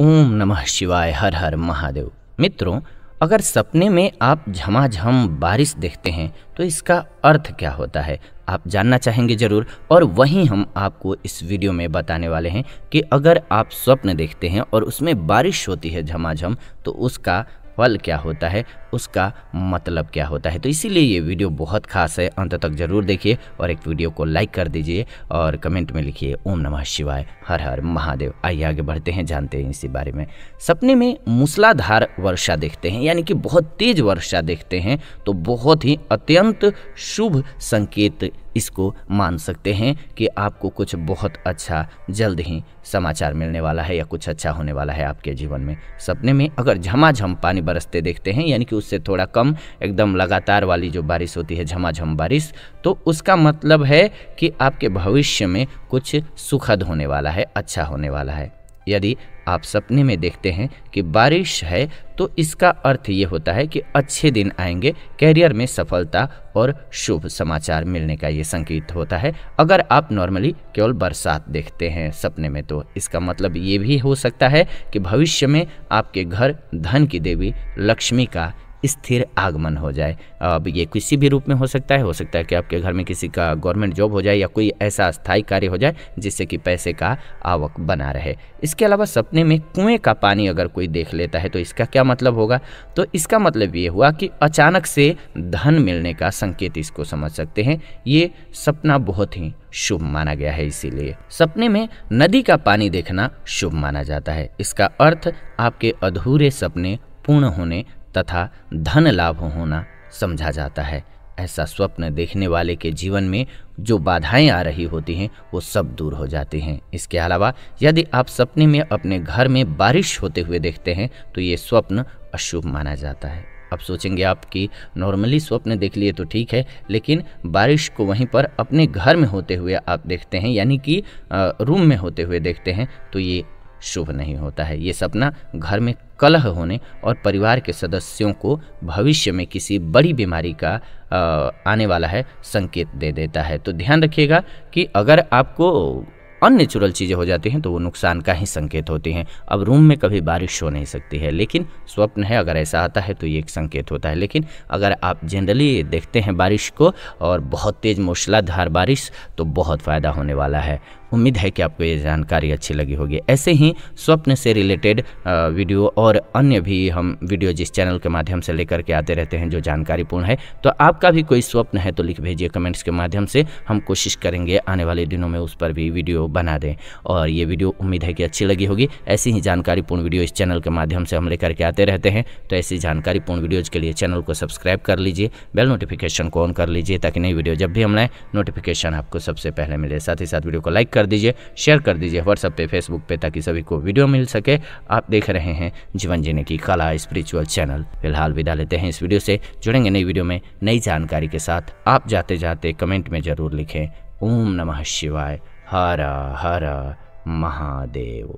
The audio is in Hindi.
ओम नमः शिवाय हर हर महादेव मित्रों अगर सपने में आप झमाझम बारिश देखते हैं तो इसका अर्थ क्या होता है आप जानना चाहेंगे ज़रूर और वहीं हम आपको इस वीडियो में बताने वाले हैं कि अगर आप स्वप्न देखते हैं और उसमें बारिश होती है झमाझम तो उसका फल क्या होता है उसका मतलब क्या होता है तो इसीलिए ये वीडियो बहुत खास है अंत तक ज़रूर देखिए और एक वीडियो को लाइक कर दीजिए और कमेंट में लिखिए ओम नमः शिवाय हर हर महादेव आइए आगे बढ़ते हैं जानते हैं इसी बारे में सपने में मूसलाधार वर्षा देखते हैं यानी कि बहुत तेज़ वर्षा देखते हैं तो बहुत ही अत्यंत शुभ संकेत इसको मान सकते हैं कि आपको कुछ बहुत अच्छा जल्द ही समाचार मिलने वाला है या कुछ अच्छा होने वाला है आपके जीवन में सपने में अगर झमाझम पानी बरसते देखते हैं यानी कि उससे थोड़ा कम एकदम लगातार वाली जो बारिश होती है झमाझम बारिश तो उसका मतलब है कि आपके भविष्य में कुछ सुखद होने वाला है अच्छा होने वाला है यदि आप सपने में देखते हैं कि बारिश है तो इसका अर्थ ये होता है कि अच्छे दिन आएंगे कैरियर में सफलता और शुभ समाचार मिलने का ये संकेत होता है अगर आप नॉर्मली केवल बरसात देखते हैं सपने में तो इसका मतलब ये भी हो सकता है कि भविष्य में आपके घर धन की देवी लक्ष्मी का स्थिर आगमन हो जाए अब ये किसी भी रूप में हो सकता है हो सकता है कि आपके घर में किसी का गवर्नमेंट जॉब हो जाए या कोई ऐसा स्थायी कार्य हो जाए जिससे कि पैसे का आवक बना रहे इसके अलावा सपने में कुएं का पानी अगर कोई देख लेता है तो इसका क्या मतलब होगा तो इसका मतलब ये हुआ कि अचानक से धन मिलने का संकेत इसको समझ सकते हैं ये सपना बहुत ही शुभ माना गया है इसीलिए सपने में नदी का पानी देखना शुभ माना जाता है इसका अर्थ आपके अधूरे सपने पूर्ण होने तथा धन लाभ होना समझा जाता है ऐसा स्वप्न देखने वाले के जीवन में जो बाधाएं आ रही होती हैं वो सब दूर हो जाती हैं इसके अलावा यदि आप सपने में अपने घर में बारिश होते हुए देखते हैं तो ये स्वप्न अशुभ माना जाता है अब सोचेंगे आप कि नॉर्मली स्वप्न देख लिए तो ठीक है लेकिन बारिश को वहीं पर अपने घर में होते हुए आप देखते हैं यानी कि रूम में होते हुए देखते हैं तो ये शुभ नहीं होता है ये सपना घर में कलह होने और परिवार के सदस्यों को भविष्य में किसी बड़ी बीमारी का आने वाला है संकेत दे देता है तो ध्यान रखिएगा कि अगर आपको अननेचुरल चीज़ें हो जाती हैं तो वो नुकसान का ही संकेत होती हैं अब रूम में कभी बारिश हो नहीं सकती है लेकिन स्वप्न है अगर ऐसा आता है तो ये एक संकेत होता है लेकिन अगर आप जनरली देखते हैं बारिश को और बहुत तेज़ मूसलाधार बारिश तो बहुत फ़ायदा होने वाला है उम्मीद है कि आपको ये जानकारी अच्छी लगी होगी ऐसे ही स्वप्न से रिलेटेड वीडियो और अन्य भी हम वीडियो जिस चैनल के माध्यम से लेकर के आते रहते हैं जो जानकारीपूर्ण है तो आपका भी कोई स्वप्न है तो लिख भेजिए कमेंट्स के माध्यम से हम कोशिश करेंगे आने वाले दिनों में उस पर भी वीडियो बना दें और ये वीडियो उम्मीद है कि अच्छी लगी होगी ऐसी ही जानकारीपूर्ण वीडियो इस चैनल के माध्यम से हम लेकर के आते रहते हैं तो ऐसी जानकारीपूर्ण वीडियोज़ के लिए चैनल को सब्सक्राइब कर लीजिए बेल नोटिफिकेशन को ऑन कर लीजिए ताकि नई वीडियो जब भी हम लाएँ नोटिफिकेशन आपको सबसे पहले मिले साथ ही साथ वीडियो को लाइक कर दीजिए शेयर कर दीजिए व्हाट्सअप पे फेसबुक पे ताकि सभी को वीडियो मिल सके आप देख रहे हैं जीवन जीने की कला स्पिरिचुअल चैनल फिलहाल विदा लेते हैं इस वीडियो से जुड़ेंगे नई वीडियो में नई जानकारी के साथ आप जाते जाते कमेंट में ज़रूर लिखें ओम नमः शिवाय हर हर महादेव